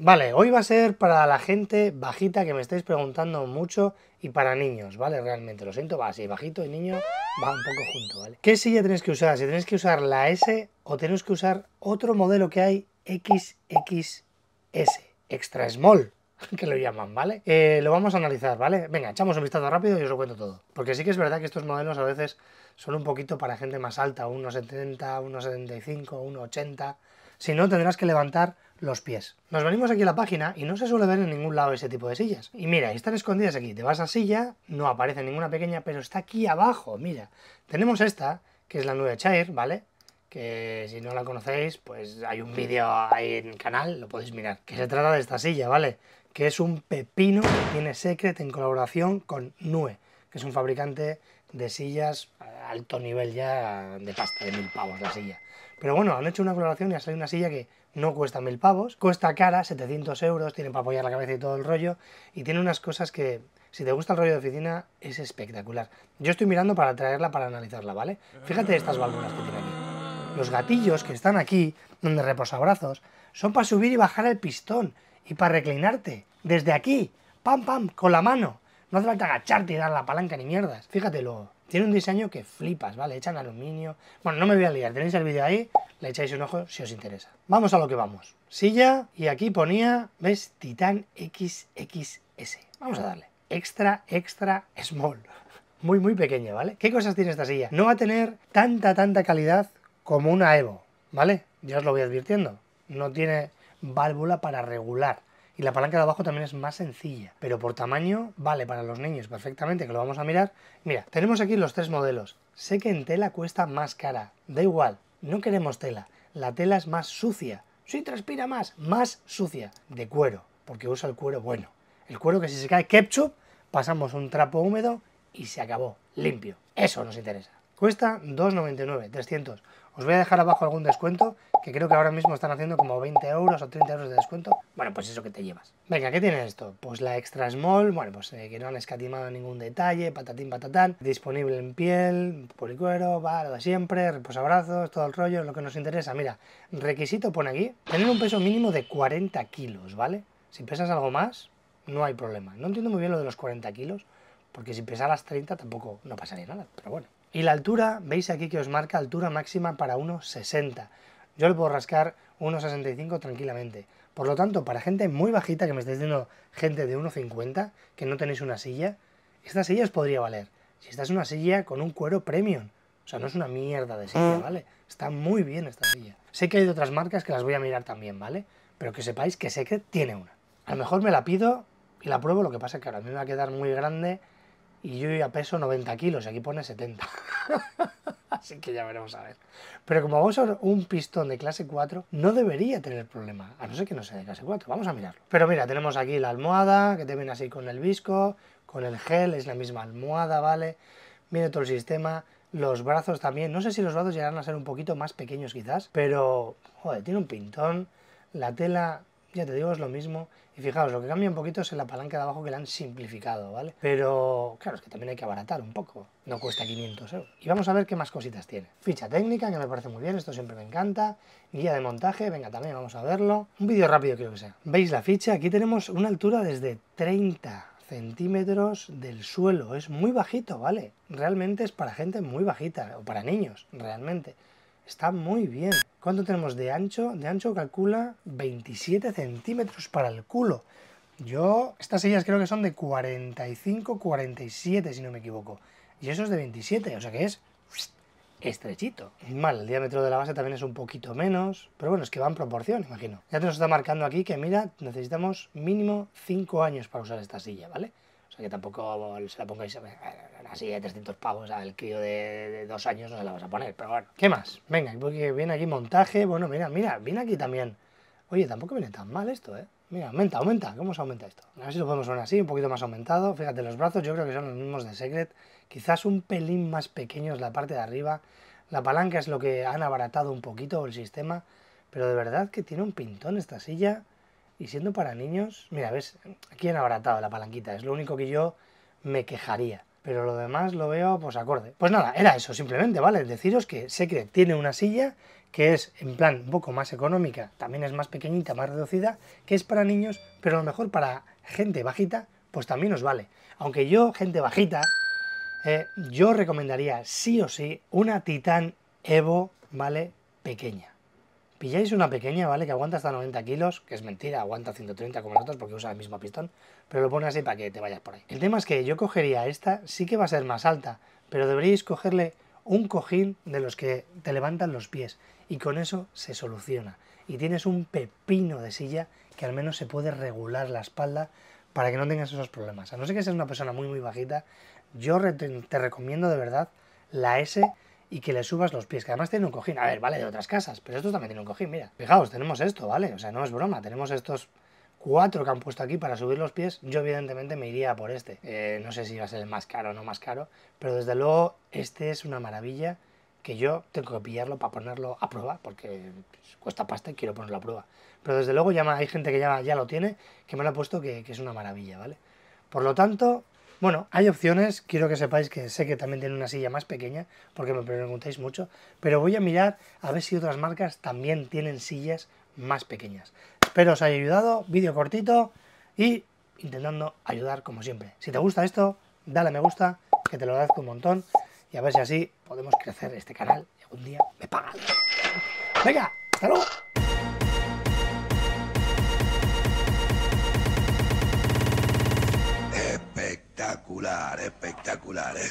Vale, hoy va a ser para la gente bajita que me estáis preguntando mucho y para niños, ¿vale? Realmente, lo siento, va así, bajito y niño va un poco junto, ¿vale? ¿Qué silla tenéis que usar? Si tenéis que usar la S o tenéis que usar otro modelo que hay XXS, extra small, que lo llaman, ¿vale? Eh, lo vamos a analizar, ¿vale? Venga, echamos un vistazo rápido y os lo cuento todo. Porque sí que es verdad que estos modelos a veces son un poquito para gente más alta, 1,70, 1,75, 1,80 si no tendrás que levantar los pies. Nos venimos aquí a la página y no se suele ver en ningún lado ese tipo de sillas. Y mira, están escondidas aquí. Te vas a silla, no aparece ninguna pequeña, pero está aquí abajo, mira. Tenemos esta, que es la nueva Chair, ¿vale? Que si no la conocéis, pues hay un vídeo ahí en el canal, lo podéis mirar. Que se trata de esta silla, ¿vale? Que es un pepino que tiene Secret en colaboración con Nue, que es un fabricante de sillas a alto nivel ya de pasta, de mil pavos la silla. Pero bueno, han hecho una coloración y ha salido una silla que no cuesta mil pavos, cuesta cara, 700 euros, tiene para apoyar la cabeza y todo el rollo, y tiene unas cosas que, si te gusta el rollo de oficina, es espectacular. Yo estoy mirando para traerla, para analizarla, ¿vale? Fíjate estas válvulas que tiene aquí. Los gatillos que están aquí, donde reposabrazos, son para subir y bajar el pistón y para reclinarte. Desde aquí, pam, pam, con la mano. No hace falta agacharte y dar la palanca ni mierdas. Fíjate lo... Tiene un diseño que flipas, ¿vale? Echan aluminio. Bueno, no me voy a liar, tenéis el vídeo ahí, le echáis un ojo si os interesa. Vamos a lo que vamos. Silla, y aquí ponía, ¿ves? Titan XXS. Vamos a darle. Extra, extra, small. Muy, muy pequeña, ¿vale? ¿Qué cosas tiene esta silla? No va a tener tanta, tanta calidad como una Evo, ¿vale? Ya os lo voy advirtiendo. No tiene válvula para regular y la palanca de abajo también es más sencilla, pero por tamaño vale para los niños perfectamente, que lo vamos a mirar. Mira, tenemos aquí los tres modelos. Sé que en tela cuesta más cara, da igual, no queremos tela, la tela es más sucia, sí transpira más, más sucia, de cuero, porque usa el cuero bueno. El cuero que si se cae ketchup, pasamos un trapo húmedo y se acabó, limpio. Eso nos interesa. Cuesta 2,99, 300. Os voy a dejar abajo algún descuento, que creo que ahora mismo están haciendo como 20 euros o 30 euros de descuento. Bueno, pues eso que te llevas. Venga, ¿qué tiene esto? Pues la Extra Small, bueno, pues eh, que no han escatimado ningún detalle, patatín patatán, disponible en piel, policuero, va, lo de siempre, reposabrazos, todo el rollo, lo que nos interesa. Mira, requisito pone aquí, tener un peso mínimo de 40 kilos, ¿vale? Si pesas algo más, no hay problema. No entiendo muy bien lo de los 40 kilos, porque si pesas las 30 tampoco no pasaría nada, pero bueno. Y la altura, veis aquí que os marca altura máxima para 1,60. Yo le puedo rascar 1,65 tranquilamente. Por lo tanto, para gente muy bajita, que me estáis diciendo gente de 1,50, que no tenéis una silla, esta silla os podría valer. Si esta es una silla con un cuero premium, o sea, no es una mierda de silla, mm. ¿vale? Está muy bien esta silla. Sé que hay otras marcas que las voy a mirar también, ¿vale? Pero que sepáis que sé que tiene una. A lo mejor me la pido y la pruebo, lo que pasa es que ahora me va a quedar muy grande y yo ya peso 90 kilos, y aquí pone 70. Así que ya veremos a ver. Pero como vamos a un pistón de clase 4, no debería tener problema, a no ser que no sea de clase 4. Vamos a mirarlo. Pero mira, tenemos aquí la almohada, que te viene así con el visco, con el gel, es la misma almohada, ¿vale? Viene todo el sistema, los brazos también. No sé si los brazos llegarán a ser un poquito más pequeños quizás, pero, joder, tiene un pintón. La tela ya te digo, es lo mismo. Y fijaos, lo que cambia un poquito es en la palanca de abajo que la han simplificado, ¿vale? Pero claro, es que también hay que abaratar un poco. No cuesta 500 euros. Y vamos a ver qué más cositas tiene. Ficha técnica, que me parece muy bien, esto siempre me encanta. Guía de montaje, venga, también vamos a verlo. Un vídeo rápido creo que sea. ¿Veis la ficha? Aquí tenemos una altura desde 30 centímetros del suelo. Es muy bajito, ¿vale? Realmente es para gente muy bajita, o para niños, realmente. Está muy bien. ¿Cuánto tenemos de ancho? De ancho calcula 27 centímetros para el culo. Yo, estas sillas creo que son de 45, 47, si no me equivoco. Y eso es de 27, o sea que es estrechito. Mal, el diámetro de la base también es un poquito menos, pero bueno, es que va en proporción, imagino. Ya te nos está marcando aquí que, mira, necesitamos mínimo 5 años para usar esta silla, ¿vale? O sea que tampoco se la pongáis a así de 300 pavos al crío de, dos años no se la vas a poner, pero bueno. ¿Qué más? Venga, porque viene aquí montaje, bueno, mira, mira, viene aquí también. Oye, tampoco viene tan mal esto, ¿eh? Mira, aumenta, aumenta. ¿Cómo se aumenta esto? A ver si lo podemos poner así, un poquito más aumentado. Fíjate, los brazos yo creo que son los mismos de Secret. Quizás un pelín más pequeños la parte de arriba. La palanca es lo que han abaratado un poquito el sistema. Pero de verdad que tiene un pintón esta silla. Y siendo para niños... Mira, ves, aquí han abaratado la palanquita. Es lo único que yo me quejaría pero lo demás lo veo pues acorde. Pues nada, era eso simplemente, ¿vale? Deciros que Secret tiene una silla que es en plan un poco más económica, también es más pequeñita, más reducida, que es para niños, pero a lo mejor para gente bajita, pues también os vale. Aunque yo, gente bajita, eh, yo recomendaría sí o sí una Titan Evo, ¿vale? Pequeña. Pilláis una pequeña, ¿vale? Que aguanta hasta 90 kilos, que es mentira, aguanta 130 como nosotros porque usa el mismo pistón, pero lo pone así para que te vayas por ahí. El tema es que yo cogería esta, sí que va a ser más alta, pero deberíais cogerle un cojín de los que te levantan los pies y con eso se soluciona. Y tienes un pepino de silla que al menos se puede regular la espalda para que no tengas esos problemas. A no ser que seas una persona muy muy bajita, yo te recomiendo de verdad la S y que le subas los pies, que además tiene un cojín. A ver, vale, de otras casas, pero estos también tienen un cojín, mira. Fijaos, tenemos esto, ¿vale? O sea, no es broma, tenemos estos cuatro que han puesto aquí para subir los pies, yo evidentemente me iría por este. Eh, no sé si va a ser más caro o no más caro, pero desde luego este es una maravilla que yo tengo que pillarlo para ponerlo a prueba, porque pues, cuesta pasta y quiero ponerlo a prueba. Pero desde luego ya hay gente que ya, ya lo tiene, que me lo ha puesto que es una maravilla, ¿vale? Por lo tanto, bueno, hay opciones, quiero que sepáis que sé que también tiene una silla más pequeña, porque me preguntáis mucho, pero voy a mirar a ver si otras marcas también tienen sillas más pequeñas. Espero os haya ayudado, vídeo cortito y intentando ayudar como siempre. Si te gusta esto, dale a me gusta, que te lo agradezco un montón, y a ver si así podemos crecer este canal y algún día me pagan. Venga, hasta luego. espectacular, espectacular. ¿eh?